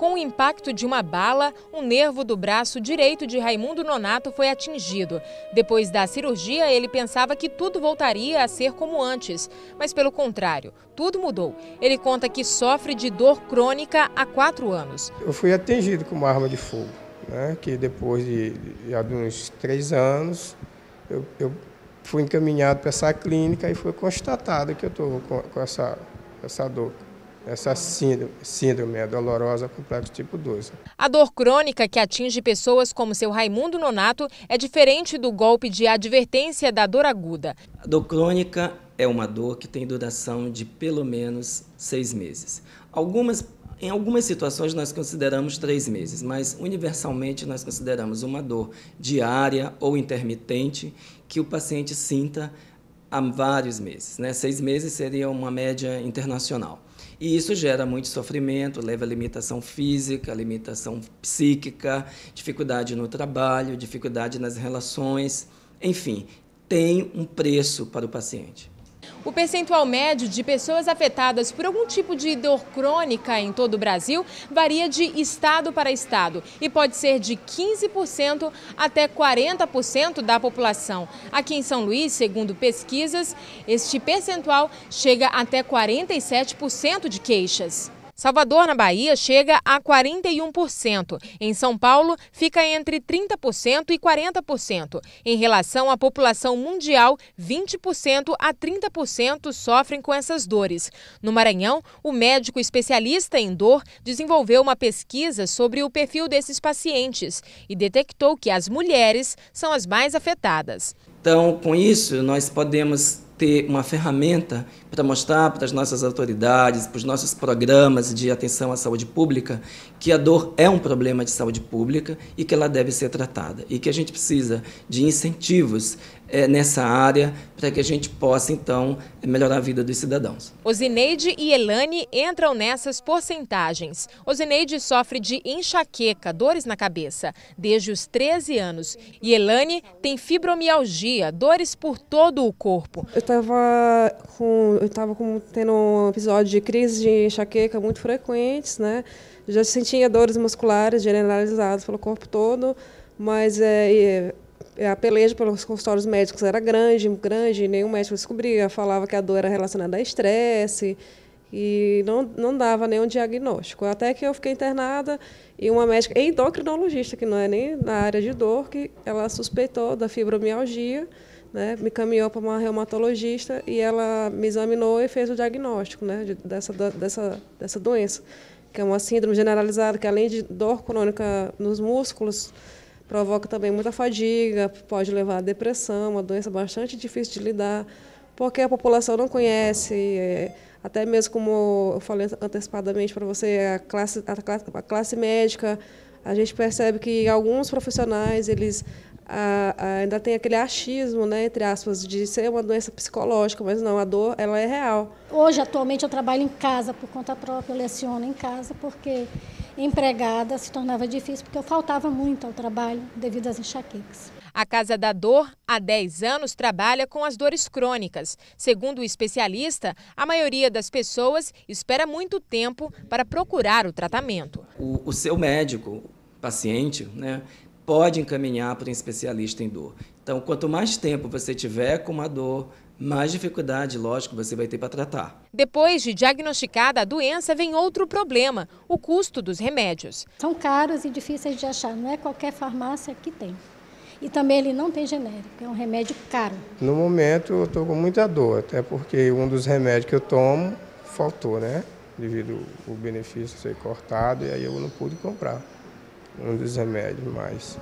Com o impacto de uma bala, o nervo do braço direito de Raimundo Nonato foi atingido. Depois da cirurgia, ele pensava que tudo voltaria a ser como antes, mas pelo contrário, tudo mudou. Ele conta que sofre de dor crônica há quatro anos. Eu fui atingido com uma arma de fogo, né, que depois de, já de uns três anos, eu, eu fui encaminhado para essa clínica e foi constatado que eu estou com, com essa, essa dor essa síndrome, síndrome é dolorosa complexo tipo 2. A dor crônica que atinge pessoas como seu Raimundo Nonato é diferente do golpe de advertência da dor aguda. A dor crônica é uma dor que tem duração de pelo menos seis meses. Algumas em algumas situações nós consideramos três meses, mas universalmente nós consideramos uma dor diária ou intermitente que o paciente sinta há vários meses. Né? Seis meses seria uma média internacional. E isso gera muito sofrimento, leva a limitação física, limitação psíquica, dificuldade no trabalho, dificuldade nas relações, enfim, tem um preço para o paciente. O percentual médio de pessoas afetadas por algum tipo de dor crônica em todo o Brasil varia de estado para estado e pode ser de 15% até 40% da população. Aqui em São Luís, segundo pesquisas, este percentual chega até 47% de queixas. Salvador, na Bahia, chega a 41%. Em São Paulo, fica entre 30% e 40%. Em relação à população mundial, 20% a 30% sofrem com essas dores. No Maranhão, o médico especialista em dor desenvolveu uma pesquisa sobre o perfil desses pacientes e detectou que as mulheres são as mais afetadas. Então, com isso, nós podemos ter uma ferramenta para mostrar para as nossas autoridades, para os nossos programas de atenção à saúde pública, que a dor é um problema de saúde pública e que ela deve ser tratada. E que a gente precisa de incentivos é, nessa área para que a gente possa, então, eh, melhorar a vida dos cidadãos. Osineide e Elane entram nessas porcentagens. Osineide sofre de enxaqueca, dores na cabeça, desde os 13 anos. E Elane tem fibromialgia, dores por todo o corpo. Eu estava com, eu com, tendo um episódio de crise de enxaqueca muito frequentes, né? já sentia dores musculares generalizadas pelo corpo todo, mas é é, a peleja pelos consultórios médicos era grande, grande, nenhum médico descobria, falava que a dor era relacionada a estresse e não, não dava nenhum diagnóstico. Até que eu fiquei internada e uma médica endocrinologista, que não é nem na área de dor, que ela suspeitou da fibromialgia, né, me caminhou para uma reumatologista e ela me examinou e fez o diagnóstico né, de, dessa, dessa, dessa doença, que é uma síndrome generalizada que, além de dor crônica nos músculos, provoca também muita fadiga, pode levar à depressão, uma doença bastante difícil de lidar, porque a população não conhece, é, até mesmo como eu falei antecipadamente para você, a classe, a classe, a classe médica, a gente percebe que alguns profissionais, eles a, a, ainda tem aquele achismo, né, entre aspas, de ser uma doença psicológica, mas não, a dor ela é real. Hoje, atualmente, eu trabalho em casa por conta própria, eu leciono em casa, porque empregada se tornava difícil porque eu faltava muito ao trabalho devido às enxaquecas. A Casa da Dor, há 10 anos, trabalha com as dores crônicas. Segundo o especialista, a maioria das pessoas espera muito tempo para procurar o tratamento. O, o seu médico, paciente, né, pode encaminhar para um especialista em dor. Então, quanto mais tempo você tiver com uma dor, mais dificuldade, lógico, você vai ter para tratar. Depois de diagnosticada a doença, vem outro problema, o custo dos remédios. São caros e difíceis de achar, não é qualquer farmácia que tem. E também ele não tem genérico, é um remédio caro. No momento eu estou com muita dor, até porque um dos remédios que eu tomo faltou, né? Devido o benefício ser cortado e aí eu não pude comprar um dos remédios mais.